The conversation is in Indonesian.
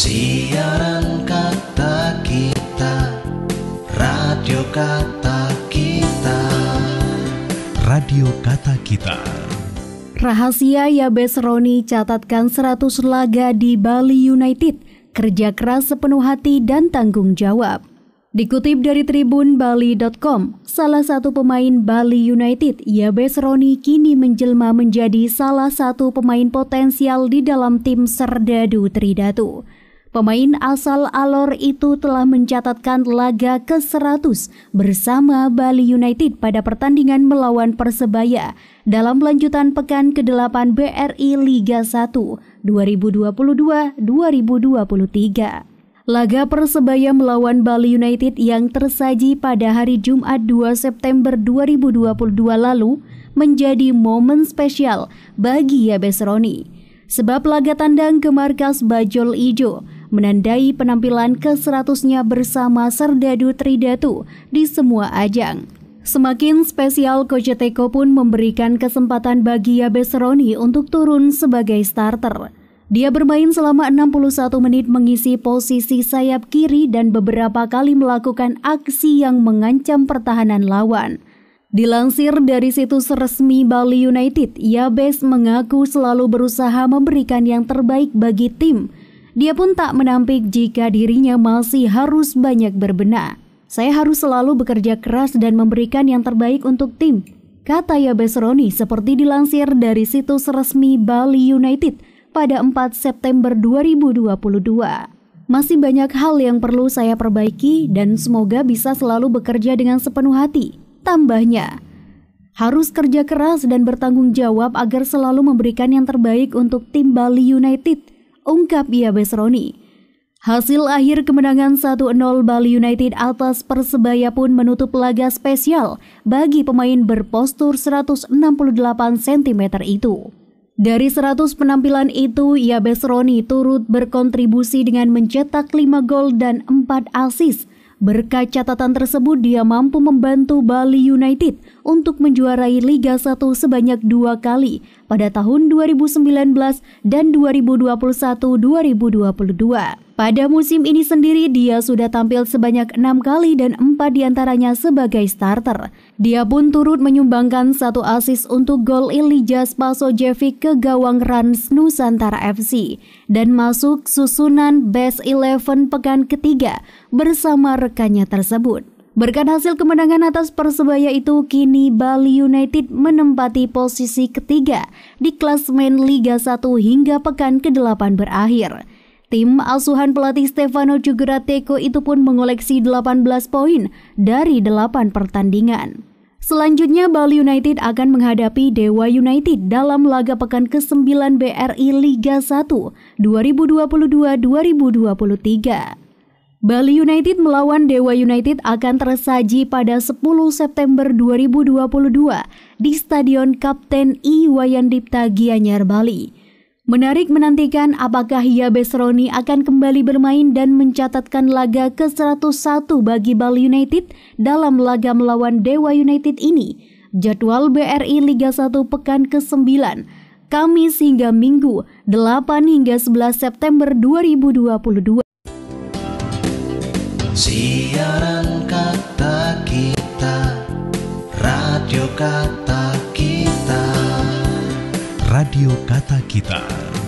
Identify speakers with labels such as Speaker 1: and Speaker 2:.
Speaker 1: Siaran kata kita, radio kata kita. Radio kata kita. Rahasia Yabes Roni catatkan 100 laga di Bali United, kerja keras sepenuh hati dan tanggung jawab. Dikutip dari tribun bali.com, salah satu pemain Bali United, Yabes Roni kini menjelma menjadi salah satu pemain potensial di dalam tim Serdadu Tridatu. Pemain asal Alor itu telah mencatatkan laga ke-100 bersama Bali United pada pertandingan melawan Persebaya dalam lanjutan pekan ke-8 BRI Liga 1 2022-2023. Laga Persebaya melawan Bali United yang tersaji pada hari Jumat 2 September 2022 lalu menjadi momen spesial bagi Yabes Roni. Sebab laga tandang ke markas Bajol Ijo menandai penampilan ke-100-nya bersama Serdadu Tridatu di semua ajang. Semakin spesial, Kojeteko pun memberikan kesempatan bagi Yabes Roni untuk turun sebagai starter. Dia bermain selama 61 menit mengisi posisi sayap kiri dan beberapa kali melakukan aksi yang mengancam pertahanan lawan. Dilansir dari situs resmi Bali United, Yabes mengaku selalu berusaha memberikan yang terbaik bagi tim dia pun tak menampik jika dirinya masih harus banyak berbenah. Saya harus selalu bekerja keras dan memberikan yang terbaik untuk tim, kata Yabes Roni seperti dilansir dari situs resmi Bali United pada 4 September 2022. Masih banyak hal yang perlu saya perbaiki dan semoga bisa selalu bekerja dengan sepenuh hati. Tambahnya, harus kerja keras dan bertanggung jawab agar selalu memberikan yang terbaik untuk tim Bali United ungkap Yabes Roni. Hasil akhir kemenangan 1-0 Bali United atas Persebaya pun menutup laga spesial bagi pemain berpostur 168 cm itu. Dari 100 penampilan itu, Yabes Roni turut berkontribusi dengan mencetak 5 gol dan 4 asis. Berkat catatan tersebut, dia mampu membantu Bali United untuk menjuarai Liga 1 sebanyak dua kali pada tahun 2019 dan 2021-2022. Pada musim ini sendiri dia sudah tampil sebanyak enam kali dan empat diantaranya sebagai starter. Dia pun turut menyumbangkan satu asis untuk gol Ilija Spasojevic ke gawang Rans Nusantara FC dan masuk susunan Best Eleven pekan ketiga bersama rekannya tersebut. Berkat hasil kemenangan atas Persebaya itu, kini Bali United menempati posisi ketiga di klasmen Liga 1 hingga pekan ke-8 berakhir. Tim asuhan pelatih Stefano Cugurateko itu pun mengoleksi 18 poin dari 8 pertandingan. Selanjutnya Bali United akan menghadapi Dewa United dalam laga pekan ke-9 BRI Liga 1 2022-2023. Bali United melawan Dewa United akan tersaji pada 10 September 2022 di Stadion Kapten I Wayandipta Gianyar Bali. Menarik menantikan apakah Ia Besroni akan kembali bermain dan mencatatkan laga ke-101 bagi Bali United dalam laga melawan Dewa United ini. Jadwal BRI Liga 1 pekan ke-9, Kamis hingga Minggu, 8 hingga 11 September 2022. Siaran kata kita Radio kata kita Radio kata kita